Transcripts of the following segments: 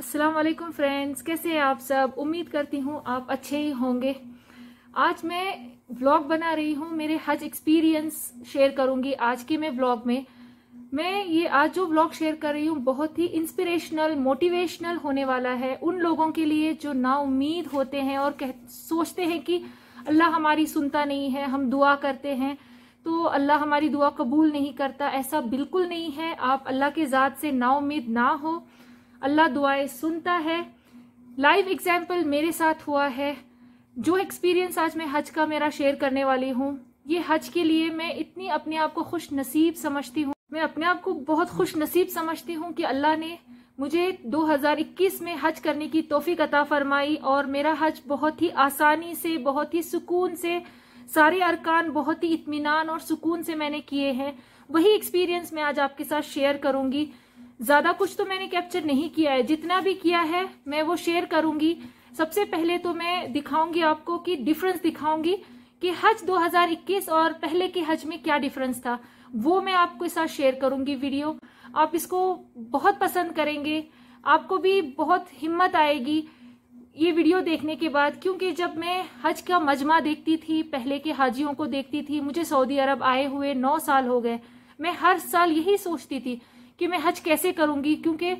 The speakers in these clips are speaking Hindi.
अस्सलाम वालेकुम फ्रेंड्स कैसे हैं आप सब उम्मीद करती हूँ आप अच्छे ही होंगे आज मैं व्लॉग बना रही हूँ मेरे हज एक्सपीरियंस शेयर करूँगी आज के मैं व्लॉग में मैं ये आज जो व्लॉग शेयर कर रही हूँ बहुत ही इंस्पिरेशनल मोटिवेशनल होने वाला है उन लोगों के लिए जो नाउमीद होते हैं और कह सोचते हैं कि अल्लाह हमारी सुनता नहीं है हम दुआ करते हैं तो अल्लाह हमारी दुआ कबूल नहीं करता ऐसा बिल्कुल नहीं है आप अल्लाह के ज़ात से नाउमीद ना हो अल्लाह दुआएं सुनता है लाइव एग्जाम्पल मेरे साथ हुआ है जो एक्सपीरियंस आज मैं हज का मेरा शेयर करने वाली हूँ ये हज के लिए मैं इतनी अपने आप को खुश नसीब समझती हूँ मैं अपने आप को बहुत खुश नसीब समझती हूँ कि अल्लाह ने मुझे 2021 में हज करने की तोहफी अता फरमाई और मेरा हज बहुत ही आसानी से बहुत ही सुकून से सारे अरकान बहुत ही इतमान और सुकून से मैंने किए हैं वही एक्सपीरियंस मैं आज आपके साथ शेयर करूंगी ज्यादा कुछ तो मैंने कैप्चर नहीं किया है जितना भी किया है मैं वो शेयर करूंगी सबसे पहले तो मैं दिखाऊंगी आपको कि डिफरेंस दिखाऊंगी कि हज 2021 और पहले के हज में क्या डिफरेंस था वो मैं आपको साथ शेयर करूंगी वीडियो आप इसको बहुत पसंद करेंगे आपको भी बहुत हिम्मत आएगी ये वीडियो देखने के बाद क्योंकि जब मैं हज का मजमा देखती थी पहले के हाजियों को देखती थी मुझे सऊदी अरब आए हुए नौ साल हो गए मैं हर साल यही सोचती थी कि मैं हज कैसे करूंगी क्योंकि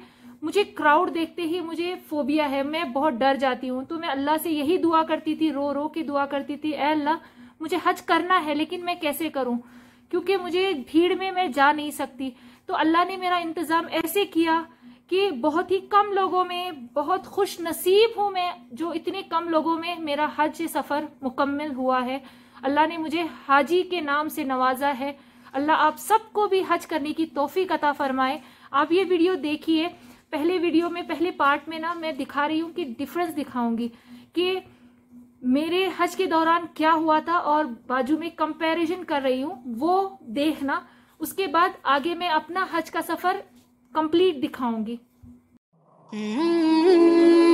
मुझे क्राउड देखते ही मुझे फोबिया है मैं बहुत डर जाती हूँ तो मैं अल्लाह से यही दुआ करती थी रो रो के दुआ करती थी ए अल्लाह मुझे हज करना है लेकिन मैं कैसे करूँ क्योंकि मुझे भीड़ में मैं जा नहीं सकती तो अल्लाह ने मेरा इंतज़ाम ऐसे किया कि बहुत ही कम लोगों में बहुत खुश नसीब हूं मैं जो इतने कम लोगों में मेरा हज सफ़र मुकम्मल हुआ है अल्लाह ने मुझे हाजी के नाम से नवाजा है अल्लाह आप सबको भी हज करने की तोहफी कता फरमाए आप ये वीडियो देखिए पहले वीडियो में पहले पार्ट में ना मैं दिखा रही हूँ कि डिफरेंस दिखाऊंगी कि मेरे हज के दौरान क्या हुआ था और बाजू में कंपैरिजन कर रही हूँ वो देखना उसके बाद आगे मैं अपना हज का सफ़र कंप्लीट दिखाऊंगी हम्म।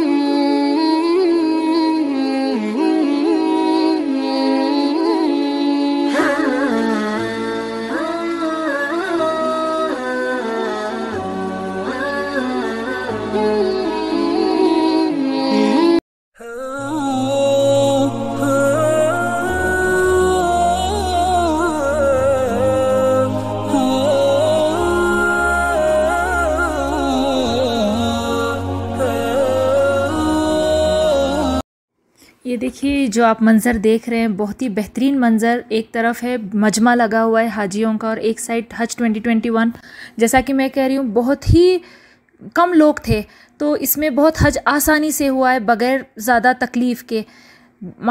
देखिए जो आप मंज़र देख रहे हैं बहुत ही बेहतरीन मंज़र एक तरफ है मजमा लगा हुआ है हाजियों का और एक साइड हज 2021 जैसा कि मैं कह रही हूँ बहुत ही कम लोग थे तो इसमें बहुत हज आसानी से हुआ है बग़ैर ज़्यादा तकलीफ़ के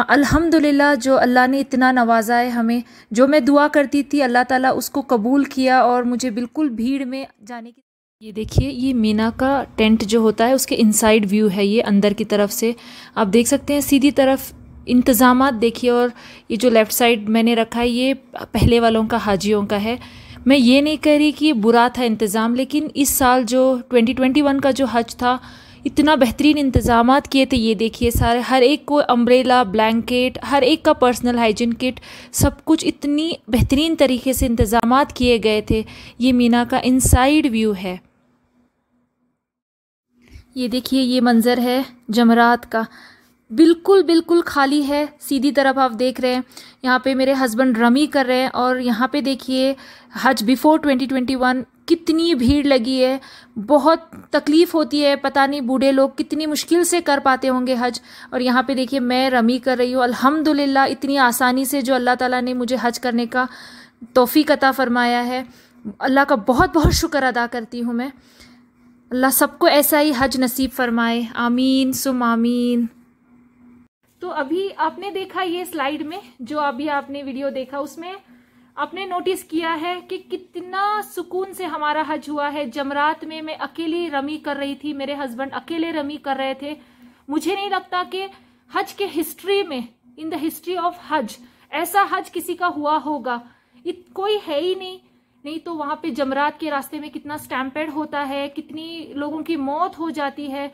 अल्हम्दुलिल्लाह जो अल्लाह ने इतना नवाजा है हमें जो मैं दुआ करती थी अल्लाह ताला उसको कबूल किया और मुझे बिल्कुल भीड़ में जाने की ये देखिए ये मीना का टेंट जो होता है उसके इनसाइड व्यू है ये अंदर की तरफ से आप देख सकते हैं सीधी तरफ इंतज़ाम देखिए और ये जो लेफ़्ट साइड मैंने रखा है ये पहले वालों का हाजियों का है मैं ये नहीं कह रही कि ये बुरा था इंतज़ाम लेकिन इस साल जो 2021 का जो हज था इतना बेहतरीन इंतज़ाम किए थे ये देखिए सारे हर एक को अम्ब्रेला ब्लैंकेट हर एक का पर्सनल हाइजीन किट सब कुछ इतनी बेहतरीन तरीके से इंतज़ाम किए गए थे ये मीना का इनसाइड व्यू है ये देखिए ये मंज़र है जमरात का बिल्कुल बिल्कुल खाली है सीधी तरफ आप देख रहे हैं यहाँ पे मेरे हस्बैंड रमी कर रहे हैं और यहाँ पे देखिए हज बिफ़ोर 2021 कितनी भीड़ लगी है बहुत तकलीफ़ होती है पता नहीं बूढ़े लोग कितनी मुश्किल से कर पाते होंगे हज और यहाँ पे देखिए मैं रमी कर रही हूँ अल्हम्दुलिल्लाह इतनी आसानी से जो अल्लाह ताला ने मुझे हज करने का तोहफ़ी कता फ़रमाया है अल्लाह का बहुत बहुत शुक्र अदा करती हूँ मैं अल्लाह सबको ऐसा ही हज नसीब फ़रमाए आमीन सुम आमीन तो अभी आपने देखा ये स्लाइड में जो अभी आपने वीडियो देखा उसमें आपने नोटिस किया है कि कितना सुकून से हमारा हज हुआ है जमरात में मैं अकेली रमी कर रही थी मेरे हस्बैंड अकेले रमी कर रहे थे मुझे नहीं लगता कि हज के हिस्ट्री में इन द हिस्ट्री ऑफ हज ऐसा हज किसी का हुआ होगा इत, कोई है ही नहीं नहीं तो वहां पे जमरात के रास्ते में कितना स्टैम्पेड होता है कितनी लोगों की मौत हो जाती है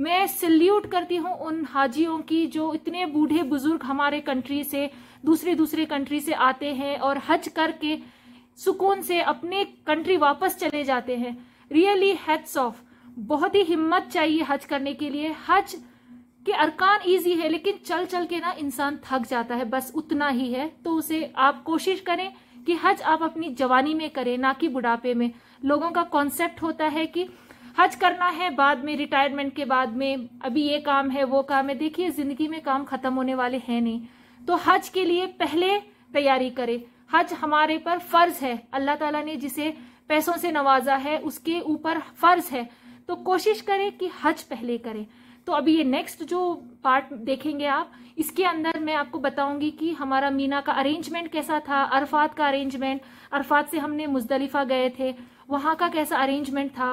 मैं सल्यूट करती हूँ उन हाजियों की जो इतने बूढ़े बुजुर्ग हमारे कंट्री से दूसरे दूसरे कंट्री से आते हैं और हज करके सुकून से अपने कंट्री वापस चले जाते हैं रियली हेड्स ऑफ बहुत ही हिम्मत चाहिए हज करने के लिए हज के अरकान इजी है लेकिन चल चल के ना इंसान थक जाता है बस उतना ही है तो उसे आप कोशिश करें कि हज आप अपनी जवानी में करें ना कि बुढ़ापे में लोगों का कॉन्सेप्ट होता है कि हज करना है बाद में रिटायरमेंट के बाद में अभी ये काम है वो काम है देखिए जिंदगी में काम खत्म होने वाले हैं नहीं तो हज के लिए पहले तैयारी करें हज हमारे पर फर्ज है अल्लाह ताला ने जिसे पैसों से नवाजा है उसके ऊपर फर्ज है तो कोशिश करें कि हज पहले करें तो अभी ये नेक्स्ट जो पार्ट देखेंगे आप इसके अंदर मैं आपको बताऊंगी कि हमारा मीना का अरेंजमेंट कैसा था अरफात का अरेंजमेंट अरफात से हमने मुजदलिफा गए थे वहां का कैसा अरेंजमेंट था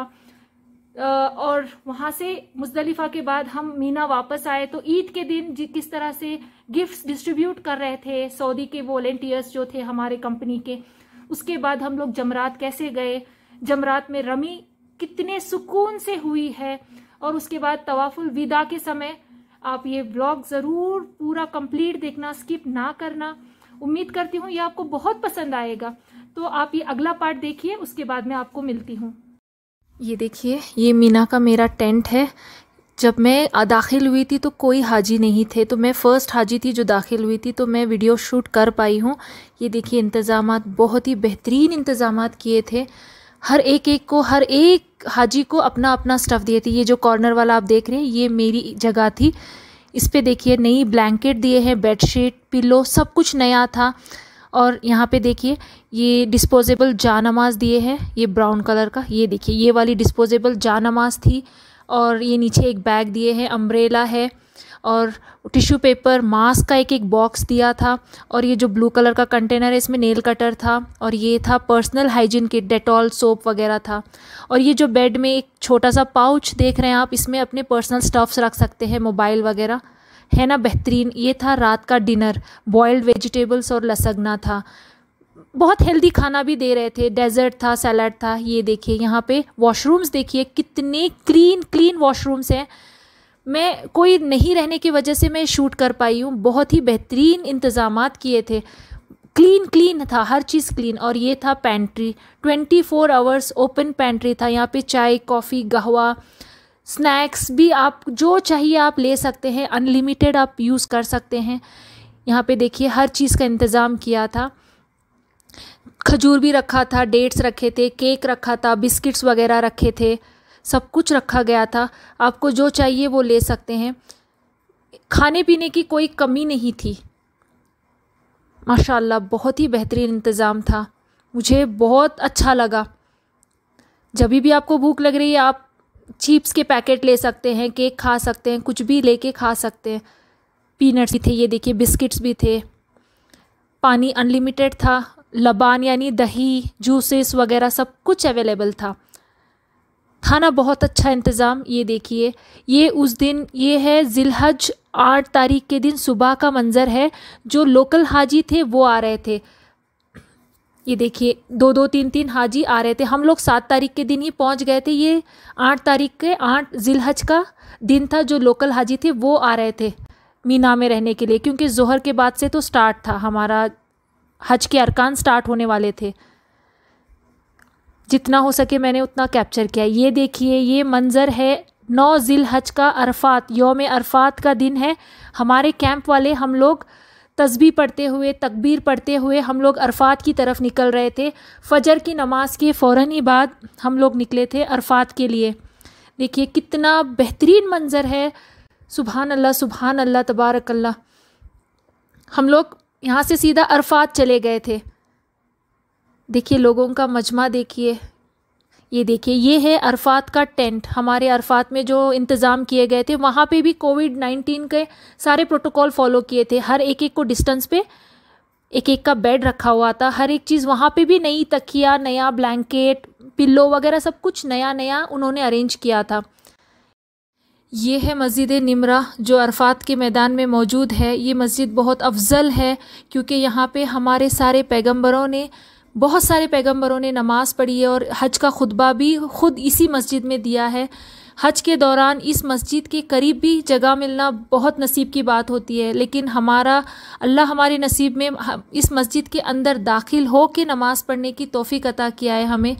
और वहाँ से मुजदलिफा के बाद हम मीना वापस आए तो ईद के दिन किस तरह से गिफ्ट्स डिस्ट्रीब्यूट कर रहे थे सऊदी के वॉलेंटियर्स जो थे हमारे कंपनी के उसके बाद हम लोग जमरात कैसे गए जमरात में रमी कितने सुकून से हुई है और उसके बाद तवाफुल विदा के समय आप ये ब्लॉग ज़रूर पूरा कंप्लीट देखना स्किप ना करना उम्मीद करती हूँ ये आपको बहुत पसंद आएगा तो आप ये अगला पार्ट देखिए उसके बाद मैं आपको मिलती हूँ ये देखिए ये मीना का मेरा टेंट है जब मैं दाखिल हुई थी तो कोई हाजी नहीं थे तो मैं फ़र्स्ट हाजी थी जो दाखिल हुई थी तो मैं वीडियो शूट कर पाई हूँ ये देखिए इंतज़ाम बहुत ही बेहतरीन इंतज़ाम किए थे हर एक एक को हर एक हाजी को अपना अपना स्टफ़ दिए थे ये जो कॉर्नर वाला आप देख रहे हैं ये मेरी जगह थी इस पर देखिए नई ब्लैंकेट दिए हैं बेडशीट पिलो सब कुछ नया था और यहाँ पे देखिए ये डिस्पोजेबल जानमाज दिए हैं ये ब्राउन कलर का ये देखिए ये वाली डिस्पोजेबल जानमाज थी और ये नीचे एक बैग दिए हैं अम्ब्रेला है और टिश्यू पेपर मास्क का एक एक बॉक्स दिया था और ये जो ब्लू कलर का कंटेनर है इसमें नेल कटर था और ये था personal hygiene kit Dettol soap वगैरह था और ये जो बेड में एक छोटा सा पाउच देख रहे हैं आप इसमें अपने पर्सनल स्टफ्स रख सकते हैं मोबाइल वगैरह है ना बेहतरीन ये था रात का डिनर बॉयल्ड वेजिटेबल्स और लसगना था बहुत हेल्दी खाना भी दे रहे थे डेजर्ट था सैलड था ये देखिए यहाँ पे वॉशरूम्स देखिए कितने क्लीन क्लीन वॉशरूम्स हैं मैं कोई नहीं रहने की वजह से मैं शूट कर पाई हूँ बहुत ही बेहतरीन इंतज़ाम किए थे क्लीन क्लीन था हर चीज़ क्लीन और ये था pantry twenty four hours open pantry था यहाँ पे चाय कॉफ़ी गहवा स्नैक्स भी आप जो चाहिए आप ले सकते हैं अनलिमिटेड आप यूज़ कर सकते हैं यहाँ पे देखिए हर चीज़ का इंतज़ाम किया था खजूर भी रखा था डेट्स रखे थे केक रखा था बिस्किट्स वगैरह रखे थे सब कुछ रखा गया था आपको जो चाहिए वो ले सकते हैं खाने पीने की कोई कमी नहीं थी माशाल्लाह बहुत ही बेहतरीन इंतज़ाम था मुझे बहुत अच्छा लगा जब भी आपको भूख लग रही है आप चीप्स के पैकेट ले सकते हैं केक खा सकते हैं कुछ भी लेके खा सकते हैं पीनट्स भी थे ये देखिए बिस्किट्स भी थे पानी अनलिमिटेड था लबान यानी दही जूसेस वगैरह सब कुछ अवेलेबल था खाना बहुत अच्छा इंतज़ाम ये देखिए ये उस दिन ये है जिलहज आठ तारीख के दिन सुबह का मंज़र है जो लोकल हाजी थे वो आ रहे थे ये देखिए दो दो तीन तीन हाजी आ रहे थे हम लोग सात तारीख के दिन ही पहुंच गए थे ये आठ तारीख के आठ जिलहज का दिन था जो लोकल हाजी थे वो आ रहे थे मीना में रहने के लिए क्योंकि जोहर के बाद से तो स्टार्ट था हमारा हज के अरकान स्टार्ट होने वाले थे जितना हो सके मैंने उतना कैप्चर किया ये देखिए ये मंज़र है नौ जिल हज का अरफात योम अरफात का दिन है हमारे कैंप वाले हम लोग तस्बी पढ़ते हुए तकबीर पढ़ते हुए हम लोग अरफात की तरफ निकल रहे थे फ़जर की नमाज के फ़ौर ही बाद हम लोग निकले थे अरफात के लिए देखिए कितना बेहतरीन मंज़र है सुबहान अल्लाह सुबहान अल्लाह तबारक अल्लाह हम लोग यहाँ से सीधा अरफात चले गए थे देखिए लोगों का मजमा देखिए ये देखिए ये है अरफात का टेंट हमारे अरफात में जो इंतज़ाम किए गए थे वहाँ पे भी कोविड नाइन्टीन के सारे प्रोटोकॉल फॉलो किए थे हर एक एक को डिस्टेंस पे एक एक का बेड रखा हुआ था हर एक चीज़ वहाँ पे भी नई तकिया नया ब्लैंकेट पिल्लो वगैरह सब कुछ नया नया उन्होंने अरेंज किया था ये है मस्जिद निमरा जो अरफात के मैदान में मौजूद है ये मस्जिद बहुत अफजल है क्योंकि यहाँ पे हमारे सारे पैगंबरों ने बहुत सारे पैगंबरों ने नमाज़ पढ़ी है और हज का खुतबा भी खुद इसी मस्जिद में दिया है हज के दौरान इस मस्जिद के करीब भी जगह मिलना बहुत नसीब की बात होती है लेकिन हमारा अल्लाह हमारे नसीब में इस मस्जिद के अंदर दाखिल हो के नमाज़ पढ़ने की तोफ़ी अता किया है हमें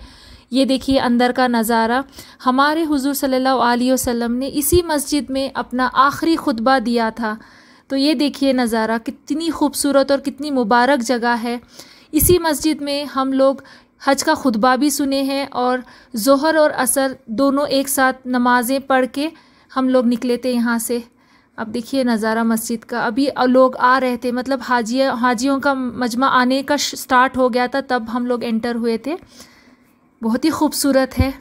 ये देखिए अंदर का नज़ारा हमारे हुजूर सल्लल्लाहु अलैहि वसल्लम ने इसी मस्जिद में अपना आखिरी खुतबा दिया था तो ये देखिए नज़ारा कितनी खूबसूरत और कितनी मुबारक जगह है इसी मस्जिद में हम लोग हज का खुतबा भी सुने हैं और जहर और असर दोनों एक साथ नमाज़ें पढ़ के हम लोग निकले थे यहाँ से अब देखिए नज़ारा मस्जिद का अभी लोग आ रहे थे मतलब हाजिया हाजियों का मजमा आने का स्टार्ट हो गया था तब हम लोग एंटर हुए थे बहुत ही खूबसूरत है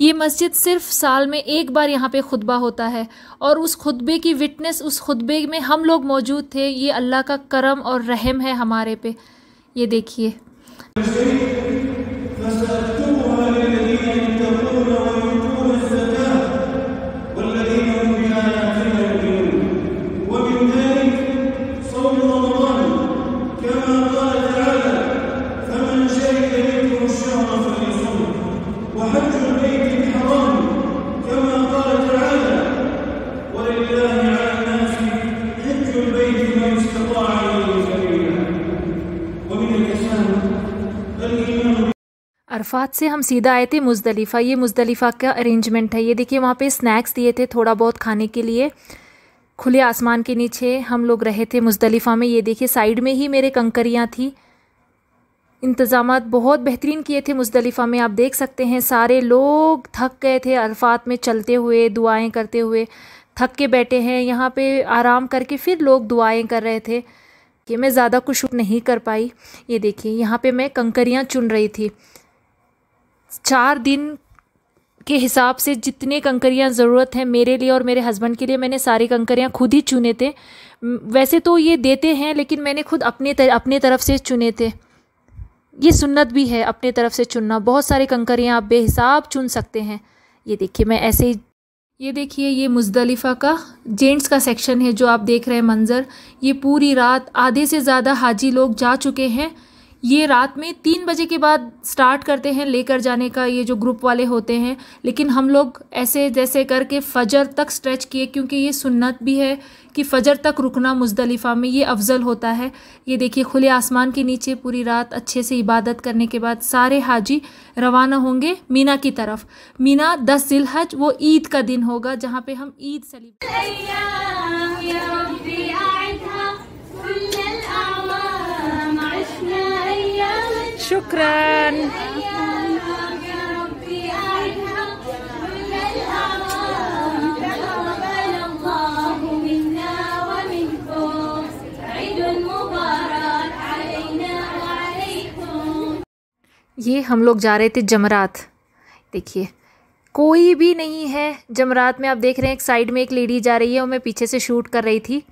ये मस्जिद सिर्फ साल में एक बार यहाँ पे खुतबा होता है और उस खुतबे की विटनेस उस खुतबे में हम लोग मौजूद थे ये अल्लाह का करम और रहम है हमारे पे ये देखिए अरफात से हम सीधा आए थे मुजदलीफ़ा ये मुजदलीफ़ा का अरेंजमेंट है ये देखिए वहाँ पे स्नैक्स दिए थे थोड़ा बहुत खाने के लिए खुले आसमान के नीचे हम लोग रहे थे मुजदलीफ़ा में ये देखिए साइड में ही मेरे कंकरियाँ थी इंतज़ाम बहुत बेहतरीन किए थे मुजदलीफ़ा में आप देख सकते हैं सारे लोग थक गए थे अरफात में चलते हुए दुआएँ करते हुए थक के बैठे हैं यहाँ पर आराम करके फिर लोग दुआएँ कर रहे थे कि मैं ज़्यादा कुछ नहीं कर पाई ये देखिए यहाँ पे मैं कंकरियाँ चुन रही थी चार दिन के हिसाब से जितने कंकरियाँ ज़रूरत हैं मेरे लिए और मेरे हस्बैंड के लिए मैंने सारी कंकरियाँ खुद ही चुने थे वैसे तो ये देते हैं लेकिन मैंने खुद अपने तर, अपने तरफ से चुने थे ये सुन्नत भी है अपने तरफ से चुनना बहुत सारे कंकरियाँ आप बेहिसाब चुन सकते हैं ये देखिए मैं ऐसे ही ये देखिए ये मुजदलिफ़ा का जेंट्स का सेक्शन है जो आप देख रहे हैं मंज़र ये पूरी रात आधे से ज़्यादा हाजी लोग जा चुके हैं ये रात में तीन बजे के बाद स्टार्ट करते हैं लेकर जाने का ये जो ग्रुप वाले होते हैं लेकिन हम लोग ऐसे जैसे करके फ़जर तक स्ट्रेच किए क्योंकि ये सुन्नत भी है कि फ़जर तक रुकना मुजदलिफ़ा में ये अफजल होता है ये देखिए खुले आसमान के नीचे पूरी रात अच्छे से इबादत करने के बाद सारे हाजी रवाना होंगे मीना की तरफ मीना दस जिलहज वो ईद का दिन होगा जहाँ पर हम ईद सेलिब्रेट Shukran. ये हम लोग जा रहे थे जमरात देखिए कोई भी नहीं है जमरात में आप देख रहे हैं एक साइड में एक लेडी जा रही है और मैं पीछे से शूट कर रही थी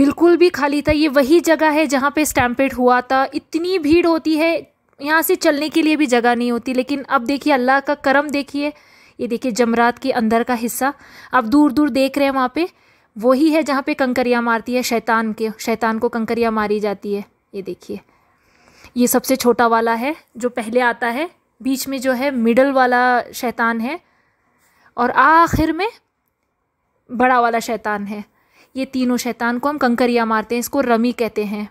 बिल्कुल भी खाली था ये वही जगह है जहाँ पे स्टैम्पेड हुआ था इतनी भीड़ होती है यहाँ से चलने के लिए भी जगह नहीं होती लेकिन अब देखिए अल्लाह का करम देखिए ये देखिए जमरात के अंदर का हिस्सा अब दूर दूर देख रहे हैं वहाँ पे वही है जहाँ पे कंकरियाँ मारती है शैतान के शैतान को कंकरियाँ मारी जाती है ये देखिए ये सबसे छोटा वाला है जो पहले आता है बीच में जो है मिडल वाला शैतान है और आखिर में बड़ा वाला शैतान है ये तीनों शैतान को हम कंकरिया मारते हैं इसको रमी कहते हैं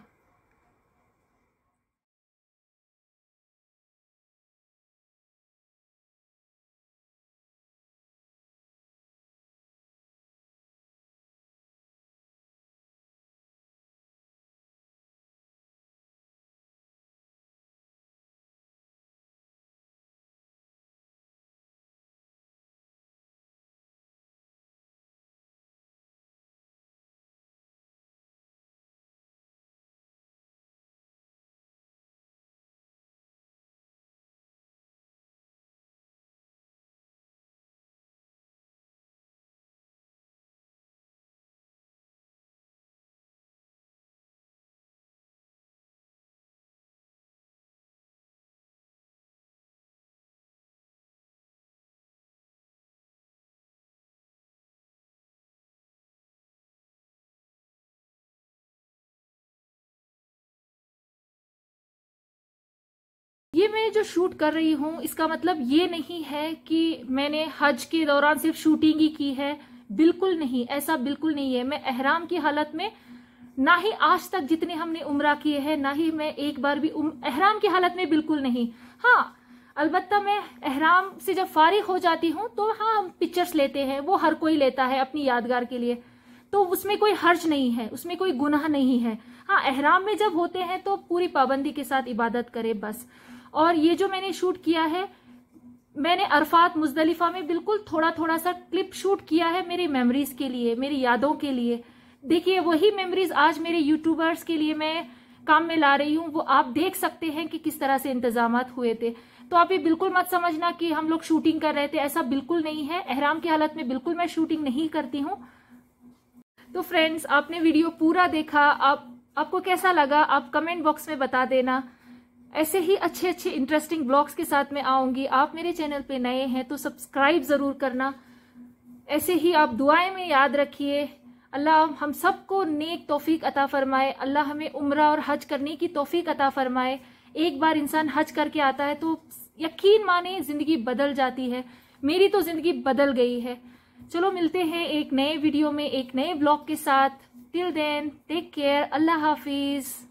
ये मैं जो शूट कर रही हूँ इसका मतलब ये नहीं है कि मैंने हज के दौरान सिर्फ शूटिंग ही की है बिल्कुल नहीं ऐसा बिल्कुल नहीं है मैं अहराम की हालत में ना ही आज तक जितने हमने उम्र किए हैं ना ही मैं एक बार भी अहराम की हालत में बिल्कुल नहीं हाँ अलबत्ता मैं अहराम से जब फारिग हो जाती हूँ तो हाँ हम पिक्चर्स लेते हैं वो हर कोई लेता है अपनी यादगार के लिए तो उसमें कोई हर्ज नहीं है उसमें कोई गुनाह नहीं है हाँ अहराम में जब होते हैं तो पूरी पाबंदी के साथ इबादत करें बस और ये जो मैंने शूट किया है मैंने अरफात मुजदलिफा में बिल्कुल थोड़ा थोड़ा सा क्लिप शूट किया है मेरी मेमोरीज के लिए मेरी यादों के लिए देखिए वही मेमोरीज आज मेरे यूट्यूबर्स के लिए मैं काम में ला रही हूँ वो आप देख सकते हैं कि किस तरह से इंतजाम हुए थे तो आप ये बिल्कुल मत समझना कि हम लोग शूटिंग कर रहे थे ऐसा बिल्कुल नहीं है अहराम की हालत में बिल्कुल मैं शूटिंग नहीं करती हूँ तो फ्रेंड्स आपने वीडियो पूरा देखा आप आपको कैसा लगा आप कमेंट बॉक्स में बता देना ऐसे ही अच्छे अच्छे इंटरेस्टिंग ब्लॉग्स के साथ में आऊंगी आप मेरे चैनल पे नए हैं तो सब्सक्राइब ज़रूर करना ऐसे ही आप दुआएं में याद रखिए अल्लाह हम सबको नेक तोफ़ी अता फ़रमाए अल्लाह हमें उम्र और हज करने की तोफ़ी अता फ़रमाए एक बार इंसान हज करके आता है तो यकीन माने ज़िंदगी बदल जाती है मेरी तो ज़िंदगी बदल गई है चलो मिलते हैं एक नए वीडियो में एक नए ब्लॉग के साथ टिल देन टेक केयर अल्लाह हाफिज़